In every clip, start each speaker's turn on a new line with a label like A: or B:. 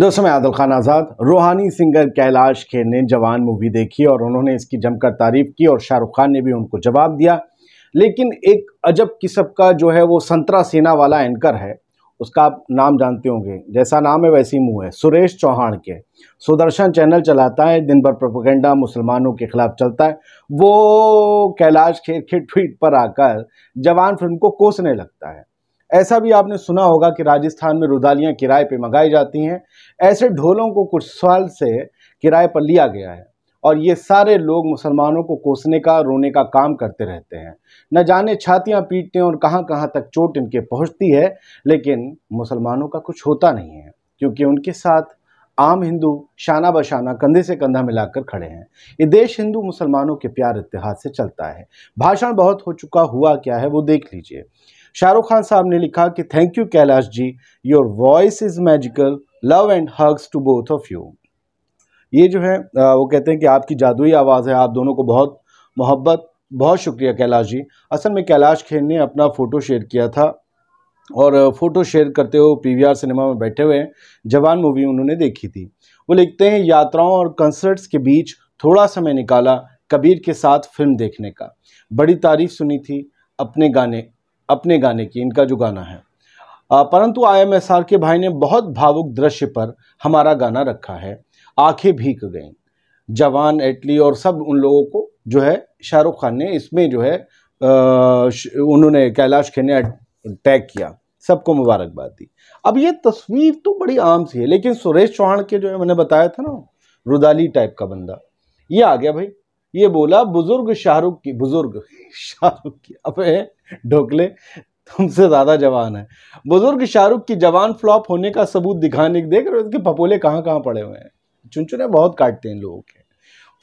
A: दोस्तों मैं आदल खान आज़ाद रूहानी सिंगर कैलाश खेर ने जवान मूवी देखी और उन्होंने इसकी जमकर तारीफ की और शाहरुख खान ने भी उनको जवाब दिया लेकिन एक अजब किस्म का जो है वो संतरा सेना वाला एंकर है उसका आप नाम जानते होंगे जैसा नाम है वैसी मुंह है सुरेश चौहान के सुदर्शन चैनल चलाता है दिन भर प्रोपोगेंडा मुसलमानों के खिलाफ चलता है वो कैलाश खेर के ट्वीट पर आकर जवान फिल्म को कोसने लगता है ऐसा भी आपने सुना होगा कि राजस्थान में रुदालियाँ किराए पर मंगाई जाती हैं ऐसे ढोलों को कुछ साल से किराए पर लिया गया है और ये सारे लोग मुसलमानों को कोसने का रोने का काम करते रहते हैं न जाने छातियाँ पीटते हैं और कहाँ कहाँ तक चोट इनके पहुँचती है लेकिन मुसलमानों का कुछ होता नहीं है क्योंकि उनके साथ आम हिंदू शाना बशाना कंधे से कंधा मिलाकर खड़े हैं ये देश हिंदू मुसलमानों के प्यार इतिहास से चलता है भाषण बहुत हो चुका हुआ क्या है वो देख लीजिए शाहरुख खान साहब ने लिखा कि thank you Kailash ji your voice is magical love and hugs to both of you ये जो है वो कहते हैं कि आपकी जादुई आवाज़ है आप दोनों को बहुत मोहब्बत बहुत शुक्रिया कैलाश जी असल में कैलाश खेर ने अपना फ़ोटो शेयर किया था और फ़ोटो शेयर करते हुए पीवीआर सिनेमा में बैठे हुए जवान मूवी उन्होंने देखी थी वो लिखते हैं यात्राओं और कंसर्ट्स के बीच थोड़ा समय निकाला कबीर के साथ फिल्म देखने का बड़ी तारीफ सुनी थी अपने गाने अपने गाने की इनका जो गाना है परंतु आईएमएसआर के भाई ने बहुत भावुक दृश्य पर हमारा गाना रखा है आंखें भीग गईं जवान एटली और सब उन लोगों को जो है शाहरुख खान ने इसमें जो है उन्होंने कैलाश खेर ने टैग किया सबको मुबारकबाद दी अब ये तस्वीर तो बड़ी आम सी है लेकिन सुरेश चौहान के जो है मैंने बताया था ना रुदाली टाइप का बंदा ये आ गया भाई ये बोला बुजुर्ग शाहरुख की बुजुर्ग शाहरुख की अब ढोकले तुमसे ज़्यादा जवान है बुजुर्ग शाहरुख की जवान फ्लॉप होने का सबूत दिखाने के देख रहे उसके पपोले कहाँ कहाँ पड़े हुए हैं चुनचुने बहुत काटते हैं लोगों के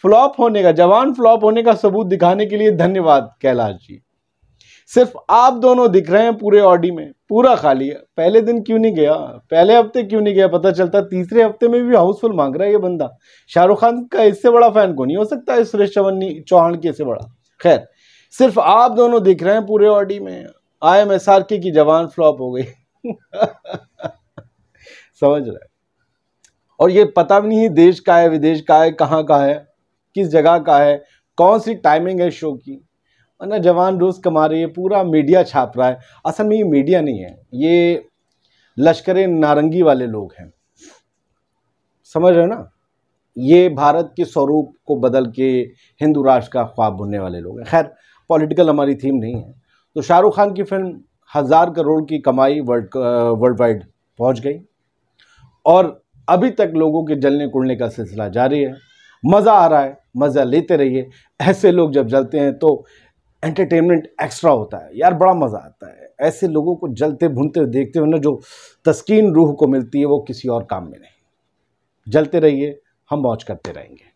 A: फ्लॉप होने का जवान फ्लॉप होने का सबूत दिखाने के लिए धन्यवाद कैलाश जी सिर्फ आप दोनों दिख रहे हैं पूरे ऑडी में पूरा खाली है पहले दिन क्यों नहीं गया पहले हफ्ते क्यों नहीं गया पता चलता तीसरे हफ्ते में भी हाउसफुल मांग रहा है ये बंदा शाहरुख खान का इससे बड़ा फैन को नहीं हो सकता है सुरेश चवन्नी चौहान के इससे बड़ा खैर सिर्फ आप दोनों दिख रहे हैं पूरे ऑडी में आई एम एस आर के की जवान फ्लॉप हो गई समझ रहे और ये पता भी नहीं देश का है विदेश का है कहाँ का है किस जगह का है कौन सी टाइमिंग है शो की वरना जवान रोज़ कमा रही है पूरा मीडिया छाप रहा है असल में ये मीडिया नहीं है ये लश्कर नारंगी वाले लोग हैं समझ रहे ना ये भारत के स्वरूप को बदल के हिंदू राष्ट्र का ख्वाब बुनने वाले लोग हैं खैर पॉलिटिकल हमारी थीम नहीं है तो शाहरुख खान की फिल्म हज़ार करोड़ की कमाई वर्ल्ड वर्ल्ड वाइड पहुँच गई और अभी तक लोगों के जलने कुड़ने का सिलसिला जारी है मज़ा आ रहा है मज़ा लेते रहिए ऐसे लोग जब जलते हैं तो एंटरटेनमेंट एक्स्ट्रा होता है यार बड़ा मज़ा आता है ऐसे लोगों को जलते भुनते देखते हुए ना जो तस्कीन रूह को मिलती है वो किसी और काम में नहीं जलते रहिए हम वॉच करते रहेंगे